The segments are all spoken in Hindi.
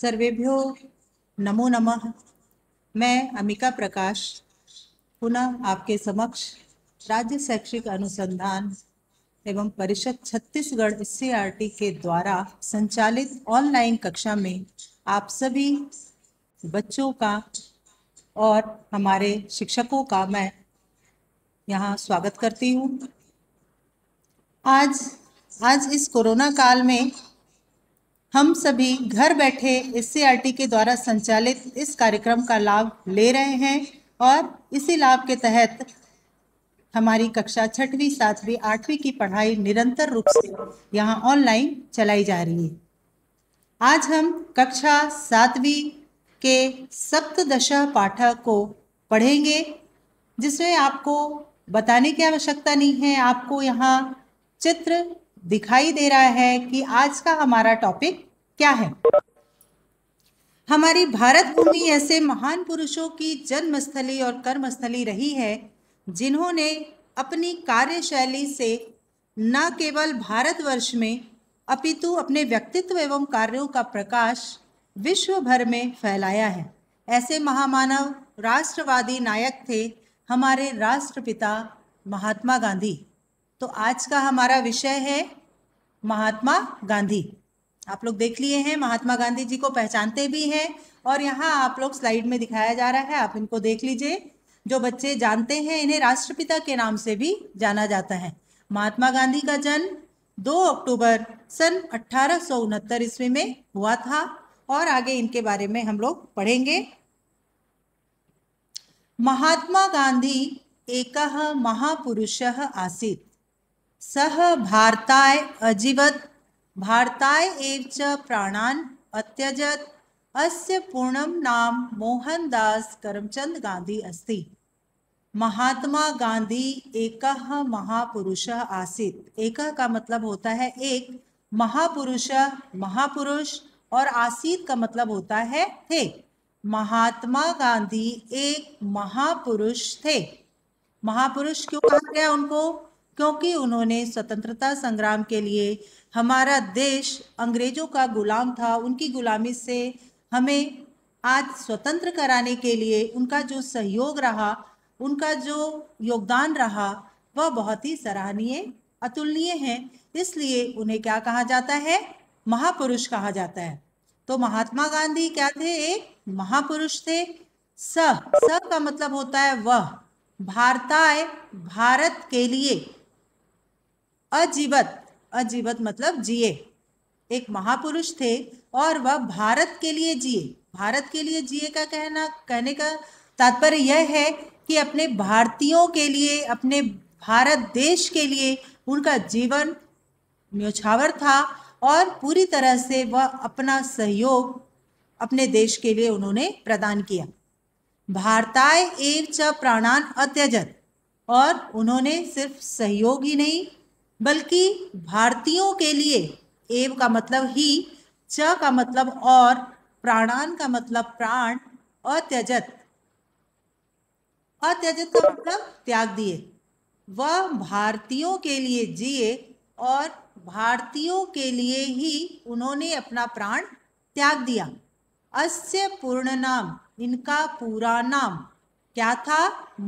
सर्वेभ्यो नमो नमः मैं अमिका प्रकाश पुनः आपके समक्ष राज्य शैक्षिक अनुसंधान एवं परिषद छत्तीसगढ़ एससीईआरटी के द्वारा संचालित ऑनलाइन कक्षा में आप सभी बच्चों का और हमारे शिक्षकों का मैं यहाँ स्वागत करती हूँ आज आज इस कोरोना काल में हम सभी घर बैठे एस के द्वारा संचालित इस कार्यक्रम का लाभ ले रहे हैं और इसी लाभ के तहत हमारी कक्षा छठवीं सातवीं आठवीं की पढ़ाई निरंतर रूप से यहाँ ऑनलाइन चलाई जा रही है आज हम कक्षा सातवीं के सप्तदश पाठक को पढ़ेंगे जिसमें आपको बताने की आवश्यकता नहीं है आपको यहाँ चित्र दिखाई दे रहा है कि आज का हमारा टॉपिक क्या है हमारी भारत भूमि ऐसे महान पुरुषों की जन्मस्थली और कर्मस्थली रही है जिन्होंने अपनी कार्यशैली से न केवल भारतवर्ष में अपितु अपने व्यक्तित्व एवं कार्यों का प्रकाश विश्व भर में फैलाया है ऐसे महामानव राष्ट्रवादी नायक थे हमारे राष्ट्रपिता महात्मा गांधी तो आज का हमारा विषय है महात्मा गांधी आप लोग देख लिए हैं महात्मा गांधी जी को पहचानते भी हैं और यहाँ आप लोग स्लाइड में दिखाया जा रहा है आप इनको देख लीजिए जो बच्चे जानते हैं इन्हें राष्ट्रपिता के नाम से भी जाना जाता है महात्मा गांधी का जन्म 2 अक्टूबर सन अट्ठारह ईस्वी में हुआ था और आगे इनके बारे में हम लोग पढ़ेंगे महात्मा गांधी एक महापुरुष आसित सह भारताय अजीवत भारताय एव च प्राणान अत्यजत अस्य पूर्णम नाम मोहनदास करमचंद गांधी अस्ति महात्मा गांधी एक महापुरुष आसित एक का मतलब होता है एक महापुरुष महापुरुष और आसित का मतलब होता है थे महात्मा गांधी एक महापुरुष थे महापुरुष क्यों कहा गया उनको क्योंकि उन्होंने स्वतंत्रता संग्राम के लिए हमारा देश अंग्रेज़ों का गुलाम था उनकी गुलामी से हमें आज स्वतंत्र कराने के लिए उनका जो सहयोग रहा उनका जो योगदान रहा वह बहुत ही सराहनीय अतुलनीय है इसलिए उन्हें क्या कहा जाता है महापुरुष कहा जाता है तो महात्मा गांधी क्या थे एक महापुरुष थे स स का मतलब होता है वह भारताय भारत के लिए अजीवत अजीवत मतलब जिए एक महापुरुष थे और वह भारत के लिए जिए भारत के लिए जिए का कहना कहने का तात्पर्य यह है कि अपने भारतीयों के लिए अपने भारत देश के लिए उनका जीवन न्योछावर था और पूरी तरह से वह अपना सहयोग अपने देश के लिए उन्होंने प्रदान किया भारताय एव च प्राणान अत्यजत और उन्होंने सिर्फ सहयोग ही नहीं बल्कि भारतीयों के लिए एव का मतलब ही च का मतलब और प्राणान का मतलब प्राण अत्यजत अत्यजत का मतलब त्याग दिए वह भारतीयों के लिए जिए और भारतीयों के लिए ही उन्होंने अपना प्राण त्याग दिया अस्य पूर्ण नाम इनका पूरा नाम क्या था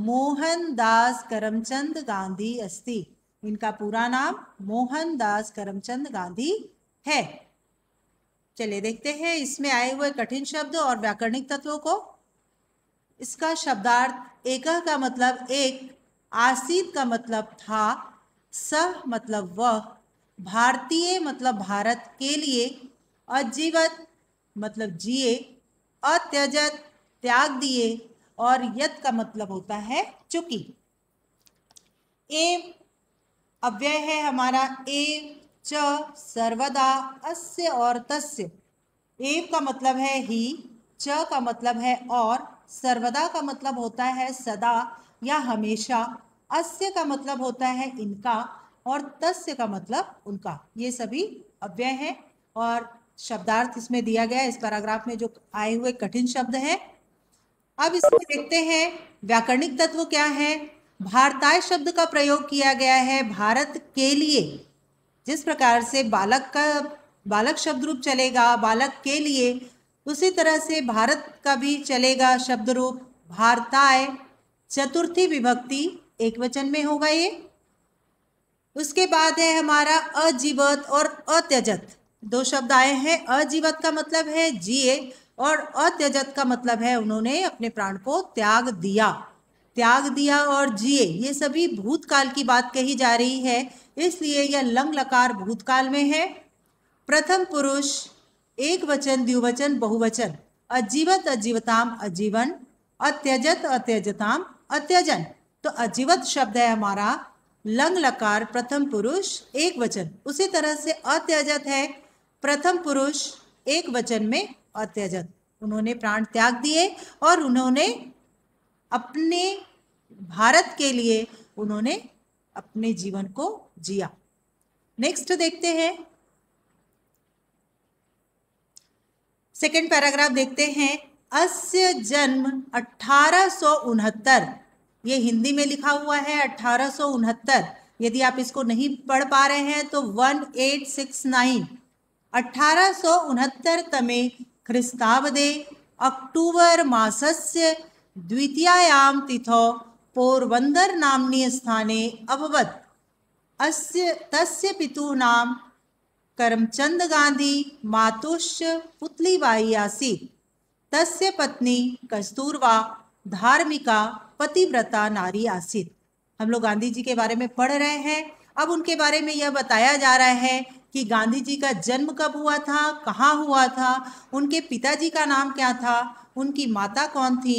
मोहनदास करमचंद गांधी अस्थि इनका पूरा नाम मोहनदास करमचंद गांधी है चलिए देखते हैं इसमें आए हुए कठिन शब्द और व्याकरणिक तत्वों को इसका शब्दार्थ एकह का मतलब एक आसीत का मतलब था सह मतलब वह भारतीय मतलब भारत के लिए अजीवत मतलब जिए अत्यजत त्याग दिए और यत का मतलब होता है चुकी एम अव्यय है हमारा ए च सर्वदा अस्य और तस्य एव का मतलब है ही च का मतलब है और सर्वदा का मतलब होता है सदा या हमेशा अस्य का मतलब होता है इनका और तस्य का मतलब उनका ये सभी अव्यय हैं और शब्दार्थ इसमें दिया गया है इस पैराग्राफ में जो आए हुए कठिन शब्द हैं अब इसमें देखते हैं व्याकरणिक तत्व क्या है भारताय शब्द का प्रयोग किया गया है भारत के लिए जिस प्रकार से बालक का बालक शब्द रूप चलेगा बालक के लिए उसी तरह से भारत का भी चलेगा शब्द रूप भारताय चतुर्थी विभक्ति एक वचन में होगा ये उसके बाद है हमारा अजीवत और अत्यजत दो शब्द आए हैं अजीवत का मतलब है जिए और अत्यजत का मतलब है उन्होंने अपने प्राण को त्याग दिया त्याग दिया और जिए ये सभी भूतकाल की बात कही जा रही है इसलिए यह लंग लकार भूतकाल में है प्रथम पुरुष एक वचन द्विवचन बहुवचन अजीवत अजीवताम अजीवन अत्यजत अत्यजताम अत्यजन तो अजीवत शब्द है हमारा लंग लकार प्रथम पुरुष एक वचन उसी तरह से अत्यजत है प्रथम पुरुष एक वचन में अत्यजत उन्होंने प्राण त्याग दिए और उन्होंने अपने भारत के लिए उन्होंने अपने जीवन को जिया नेक्स्ट देखते हैं सेकेंड पैराग्राफ देखते हैं अस्य जन्म अठारह ये हिंदी में लिखा हुआ है अठारह यदि आप इसको नहीं पढ़ पा रहे हैं तो 1869 अठारह तमे ख्रिस्ताब्दे अक्टूबर मासस्य द्वितीयाम तिथौ पोरबंदर नामनी स्थाने अभवत अस्य तस्य पितु नाम करमचंद गांधी मातुश्च पुतलीबाई आसी तस्य पत्नी कस्तूरबा धार्मिका पतिव्रता नारी आसी हम लोग गांधी जी के बारे में पढ़ रहे हैं अब उनके बारे में यह बताया जा रहा है कि गांधी जी का जन्म कब हुआ था कहाँ हुआ था उनके पिताजी का नाम क्या था उनकी माता कौन थी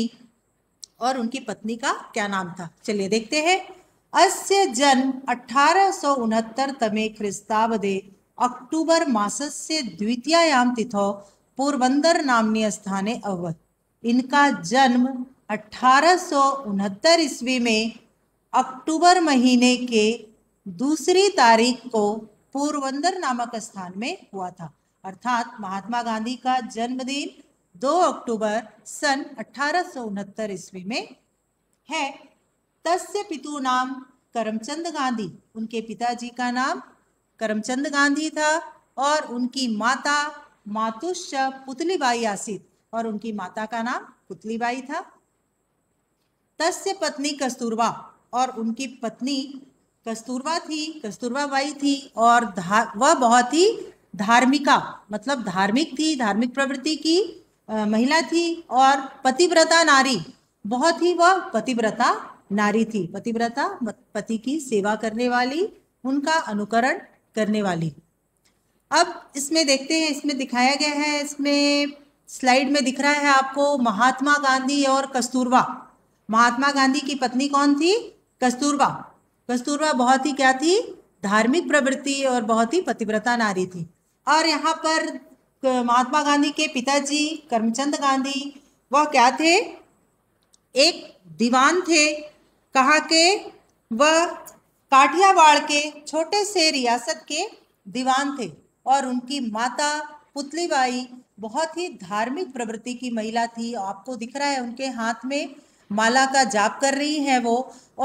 और उनकी पत्नी का क्या नाम था चलिए देखते हैं अस्य जन्म अठारह तमे ख्रिस्ताब्दे अक्टूबर मासस्य द्वितीयाम तिथौ पोरबंदर नामनी स्थाने अवत इनका जन्म अठारह ईस्वी में अक्टूबर महीने के दूसरी तारीख को पोरबंदर नामक स्थान में हुआ था अर्थात महात्मा गांधी का जन्मदिन 2 अक्टूबर सन अठारह ईस्वी में है तस्य पितु नाम करमचंद गांधी उनके पिताजी का नाम करमचंद गांधी था और उनकी माता मातुश्च पुतलीबाई आसित और उनकी माता का नाम पुतलीबाई था तस्य पत्नी कस्तूरबा और उनकी पत्नी कस्तूरबा थी कस्तूरबा बाई थी और वह बहुत ही धार्मिका मतलब धार्मिक थी धार्मिक प्रवृत्ति की महिला थी और पतिव्रता नारी बहुत ही वह पतिव्रता नारी थी पतिव्रता पति की सेवा करने वाली उनका अनुकरण करने वाली अब इसमें देखते हैं इसमें दिखाया गया है इसमें स्लाइड में दिख रहा है आपको महात्मा गांधी और कस्तूरबा महात्मा गांधी की पत्नी कौन थी कस्तूरबा कस्तूरबा बहुत ही क्या थी धार्मिक प्रवृत्ति और बहुत ही पतिव्रता नारी थी और यहाँ पर महात्मा गांधी के पिताजी कर्मचंद गांधी वह क्या थे एक दीवान थे कहाँ के वह काठियावाड़ के छोटे से रियासत के दीवान थे और उनकी माता पुतलीबाई बहुत ही धार्मिक प्रवृत्ति की महिला थी आपको दिख रहा है उनके हाथ में माला का जाप कर रही हैं वो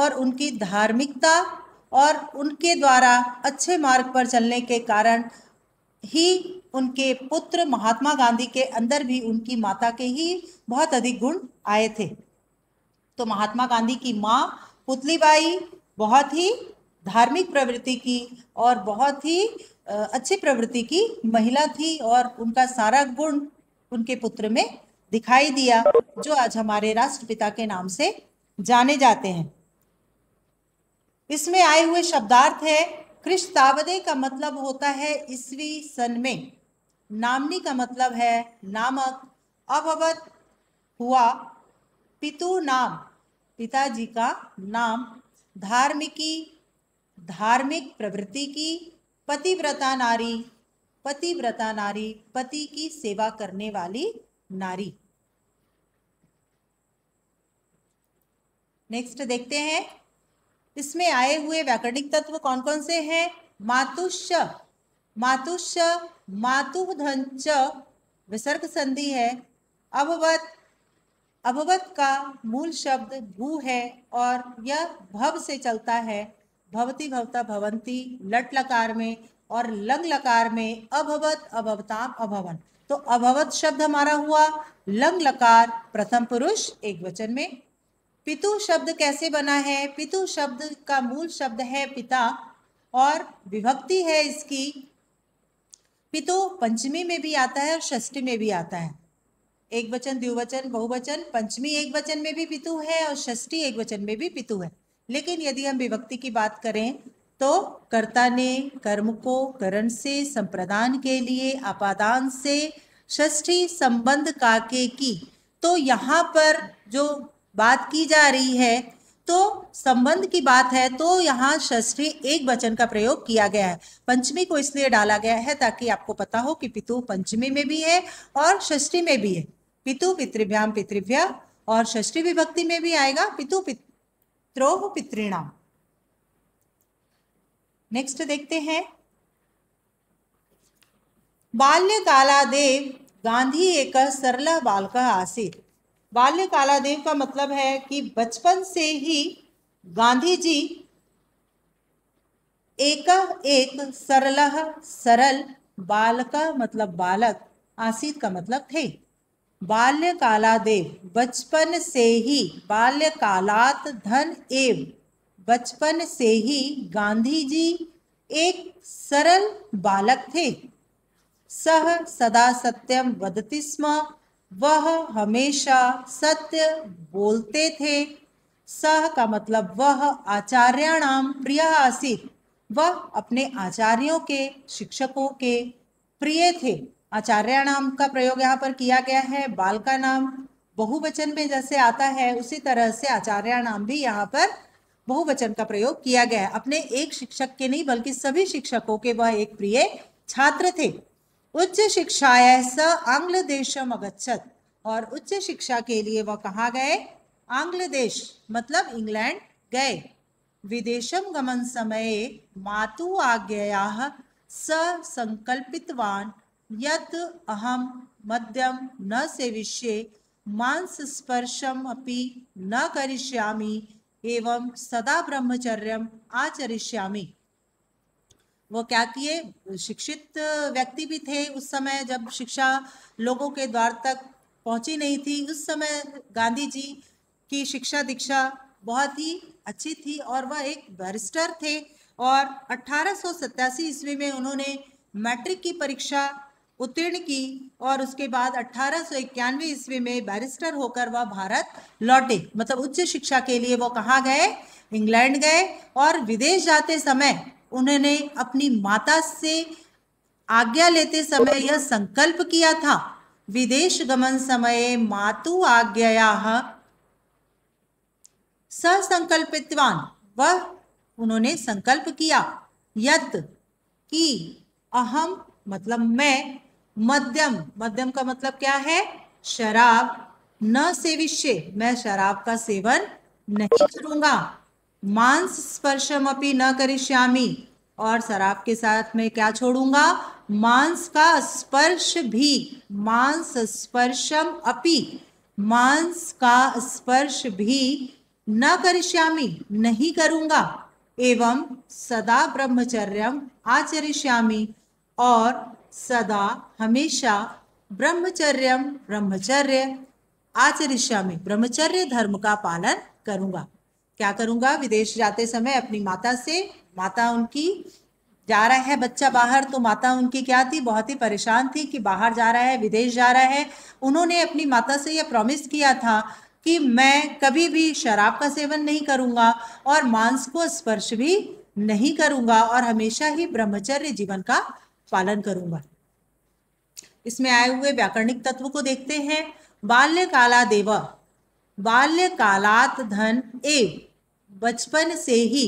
और उनकी धार्मिकता और उनके द्वारा अच्छे मार्ग पर चलने के कारण ही उनके पुत्र महात्मा गांधी के अंदर भी उनकी माता के ही बहुत अधिक गुण आए थे तो महात्मा गांधी की माँ पुतलीबाई बहुत ही धार्मिक प्रवृत्ति की और बहुत ही अच्छी प्रवृत्ति की महिला थी और उनका सारा गुण उनके पुत्र में दिखाई दिया जो आज हमारे राष्ट्रपिता के नाम से जाने जाते हैं इसमें आए हुए शब्दार्थ है तावदे का मतलब होता है ईस्वी सन में नामनी का मतलब है नामक अभवत हुआ पितु नाम पिताजी का नाम धार्मिकी धार्मिक प्रवृत्ति की पतिव्रता नारी पतिव्रता नारी पति की सेवा करने वाली नारी नेक्स्ट देखते हैं इसमें आए हुए व्याकरणिक तत्व कौन कौन से हैं मातुष्य मातुष्य मातु धन च विसर्ग संधि है अभवत अभवत का मूल शब्द भू है और यह भव से चलता है भवती भवता भवंती लट लकार में और लंग लकार में अभवत अभवताम अभवन तो अभवत शब्द हमारा हुआ लंग लकार प्रथम पुरुष एक वचन में पितु शब्द कैसे बना है पितु शब्द का मूल शब्द है पिता और विभक्ति है इसकी पितो पंचमी में भी आता है और षष्ठी में भी आता है एक वचन द्विवचन बहुवचन पंचमी एक वचन में भी पितु है और षष्ठी एक वचन में भी पितु है लेकिन यदि हम विभक्ति की बात करें तो कर्ता ने कर्म को करण से संप्रदान के लिए आपादान से षष्ठी संबंध काके की तो यहाँ पर जो बात की जा रही है तो संबंध की बात है तो यहाँ षष्ठी एक वचन का प्रयोग किया गया है पंचमी को इसलिए डाला गया है ताकि आपको पता हो कि पितु पंचमी में भी है और षष्ठी में भी है पितु पितृभ्याम पितृभ्या और षष्ठी विभक्ति में भी आएगा पितु पित्रोह पितृणाम नेक्स्ट देखते हैं बाल्यकालादेव गांधी एक सरल बालक आसित बाल्य कालादेव का मतलब है कि बचपन से ही गांधी जी एक एक सरल सरल बालक मतलब बालक आसित का मतलब थे बाल्य कालादेव बचपन से ही बाल्य कालात धन एव बचपन से ही गांधी जी एक सरल बालक थे सह सदा सत्यम वदति स्म वह हमेशा सत्य बोलते थे सह का मतलब वह आचार्याणाम प्रिय आसित वह अपने आचार्यों के शिक्षकों के प्रिय थे आचार्याणाम का प्रयोग यहाँ पर किया गया है बाल का नाम बहुवचन में जैसे आता है उसी तरह से आचार्याणाम भी यहाँ पर बहुवचन का प्रयोग किया गया है अपने एक शिक्षक के नहीं बल्कि सभी शिक्षकों के वह एक प्रिय छात्र थे उच्च शिक्षाया स आंग्ल देशम अगछत और उच्च शिक्षा के लिए वह कहाँ गए आंग्ल देश मतलब इंग्लैंड गए विदेशम गमन समय मातु आज्ञया स संकल्पितवान यत अहम मध्यम न सेविष्ये मांस स्पर्शम अपि न करिष्यामि एवं सदा ब्रह्मचर्यम आचरिष्यामि वो क्या किए शिक्षित व्यक्ति भी थे उस समय जब शिक्षा लोगों के द्वार तक पहुंची नहीं थी उस समय गांधी जी की शिक्षा दीक्षा बहुत ही अच्छी थी और वह एक बैरिस्टर थे और अट्ठारह ईस्वी में उन्होंने मैट्रिक की परीक्षा उत्तीर्ण की और उसके बाद अट्ठारह ईस्वी में बैरिस्टर होकर वह भारत लौटे मतलब उच्च शिक्षा के लिए वो कहाँ गए इंग्लैंड गए और विदेश जाते समय उन्होंने अपनी माता से आज्ञा लेते समय यह संकल्प किया था विदेश गमन समय मातु आज्ञया ससंकल्पितवान वह उन्होंने संकल्प किया यत कि अहम मतलब मैं मध्यम मध्यम का मतलब क्या है शराब न सेविष्य मैं शराब का सेवन नहीं करूंगा मांस स्पर्शम अपनी न करिष्यामी और शराब के साथ में क्या छोड़ूंगा मांस का स्पर्श भी मांस स्पर्शम अपि मांस का स्पर्श भी न करिष्यामी नहीं करूँगा एवं सदा ब्रह्मचर्यम आचरिष्यामी और सदा हमेशा ब्रह्मचर्यम ब्रह्मचर्य आचरिष्यामी ब्रह्मचर्य धर्म का पालन करूँगा क्या करूंगा विदेश जाते समय अपनी माता से माता उनकी जा रहा है बच्चा बाहर तो माता उनकी क्या थी बहुत ही परेशान थी कि बाहर जा रहा है विदेश जा रहा है उन्होंने अपनी माता से यह प्रॉमिस किया था कि मैं कभी भी शराब का सेवन नहीं करूँगा और मांस को स्पर्श भी नहीं करूँगा और हमेशा ही ब्रह्मचर्य जीवन का पालन करूँगा इसमें आए हुए व्याकरणिक तत्व को देखते हैं बाल्य काला देवा बाल्यकालात धन एव बचपन से ही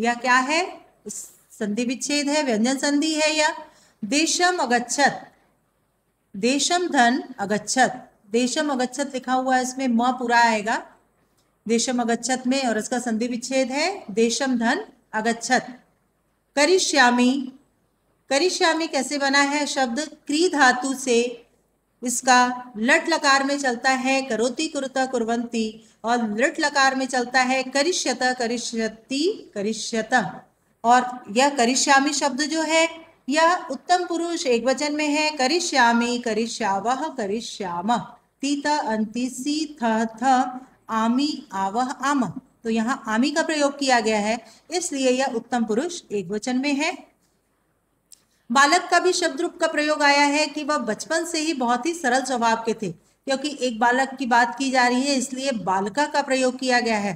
या क्या है संधि विच्छेद है व्यंजन संधि है या देशम अगच्छत देशम धन अगच्छत देशम अगच्छत लिखा हुआ है इसमें म पूरा आएगा देशम अगच्छत में और इसका संधि विच्छेद है देशम धन अगच्छत करिश्यामी करिश्यामी कैसे बना है शब्द क्री धातु से इसका लट लकार में चलता है करोति कुरुता कुरवंती और लट लकार में चलता है करिष्यत करिष्यति करिष्यत और यह करिष्यामी शब्द जो है यह उत्तम पुरुष एक वचन में है करिष्यामी करिष्याव करिष्याम तीत अंति सी थ थ आमी आवह आम तो यहाँ आमी का प्रयोग किया गया है इसलिए यह उत्तम पुरुष एक वचन में है बालक का भी शब्द रूप का प्रयोग आया है कि वह बचपन से ही बहुत ही सरल स्वभाव के थे क्योंकि एक बालक की बात की जा रही है इसलिए बालका का प्रयोग किया गया है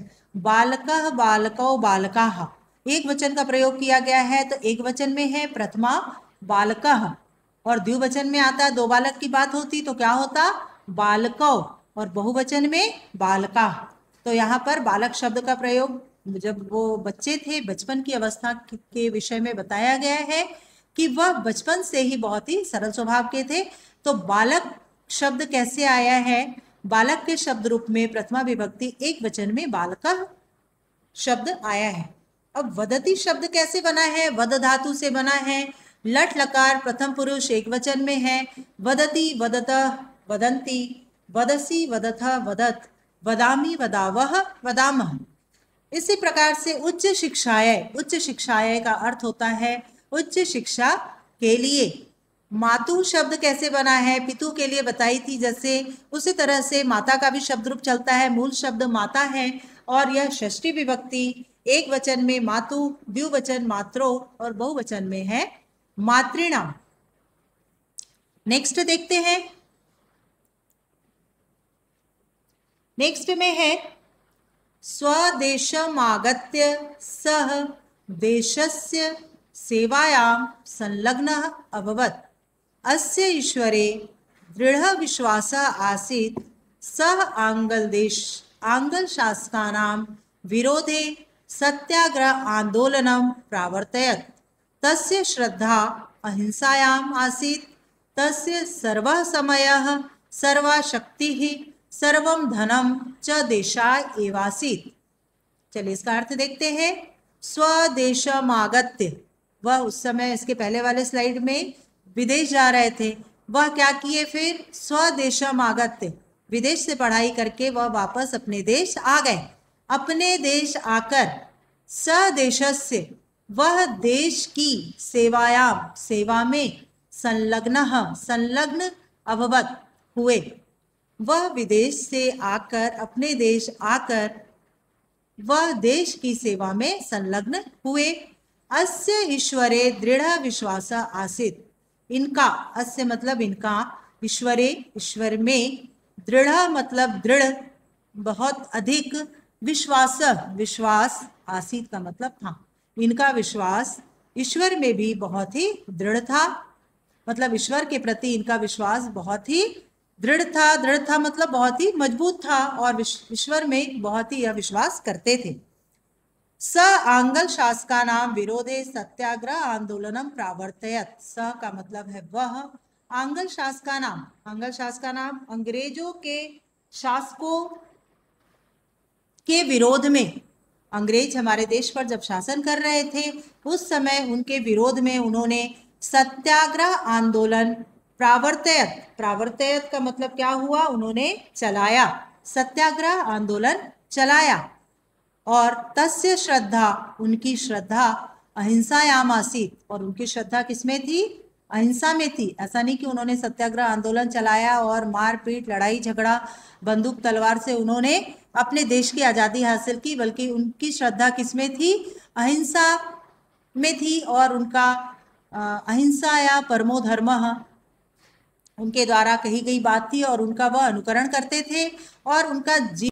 बालक बालको बालका एक वचन का प्रयोग किया गया है तो एक वचन में है प्रथमा बालक और द्विवचन में आता है दो बालक की बात होती तो क्या होता बालको और बहुवचन में बालका तो यहाँ पर बालक शब्द का प्रयोग जब वो बच्चे थे बचपन की अवस्था के विषय में बताया गया है कि वह बचपन से ही बहुत ही सरल स्वभाव के थे तो बालक शब्द कैसे आया है बालक के शब्द रूप में प्रथमा विभक्ति एक वचन में का शब्द आया है अब वदती शब्द कैसे बना है वद धातु से बना है लट लकार प्रथम पुरुष एक वचन में है वदती वदत वदंती वदसी वदथ वदत वदामी वदावह वदामह इसी प्रकार से उच्च शिक्षाएं उच्च शिक्षाएं का अर्थ होता है उच्च शिक्षा के लिए मातु शब्द कैसे बना है पितु के लिए बताई थी जैसे उसी तरह से माता का भी शब्द रूप चलता है मूल शब्द माता है और यह षष्ठी विभक्ति एक वचन में मातु द्विवचन मात्रो और बहुवचन में है मातृणाम नेक्स्ट देखते हैं नेक्स्ट में है स्वदेशमागत्य सह देशस्य सेवायां संलग्नः अभवत् अस्य ईश्वरे सह आसीत् सः आङ्ग्लदेश आङ्ग्लशासकानां विरोधे सत्याग्रह आन्दोलनं प्रावर्तयत् तस्य श्रद्धा अहिंसायाम् आसीत् तस्य सर्वः समयः सर्वा शक्तिः सर्वं धनं च देशाय एवासीत् चलिए इसका अर्थ देखते हैं स्वदेशमागत्य वह उस समय इसके पहले वाले स्लाइड में विदेश जा रहे थे वह क्या किए फिर स्वदेशम आगत थे विदेश से पढ़ाई करके वह वापस अपने देश आ गए अपने देश आकर सदेश से वह देश की सेवायाम सेवा में संलग्न संलग्न अभवत हुए वह विदेश से आकर अपने देश आकर वह देश की सेवा में संलग्न हुए अस्य ईश्वरे दृढ़ विश्वास आसित इनका अस्य मतलब इनका ईश्वरे ईश्वर में दृढ़ मतलब दृढ़ बहुत अधिक विश्वास विश्वास आसित का मतलब था इनका विश्वास ईश्वर में भी बहुत ही दृढ़ था मतलब ईश्वर के प्रति इनका विश्वास बहुत ही दृढ़ था दृढ़ था मतलब बहुत ही मजबूत था और ईश्वर में बहुत ही यह विश्वास करते थे स आंगल शासकानाम विरोधे सत्याग्रह आंदोलनम प्रावर्तयत स का मतलब है वह आंगल शासकानाम आंगल शासकानाम अंग्रेजों के शासकों के विरोध में अंग्रेज हमारे देश पर जब शासन कर रहे थे उस समय उनके विरोध में उन्होंने सत्याग्रह आंदोलन प्रावर्तयत प्रावर्तयत का मतलब क्या हुआ उन्होंने चलाया सत्याग्रह आंदोलन चलाया और तस्य श्रद्धा उनकी श्रद्धा अहिंसायाम आसित और उनकी श्रद्धा किसमें थी अहिंसा में थी ऐसा नहीं कि उन्होंने सत्याग्रह आंदोलन चलाया और मारपीट लड़ाई झगड़ा बंदूक तलवार से उन्होंने अपने देश की आज़ादी हासिल की बल्कि उनकी श्रद्धा किसमें थी अहिंसा में थी और उनका अहिंसा या परमो धर्म उनके द्वारा कही गई बात थी और उनका वह अनुकरण करते थे और उनका जी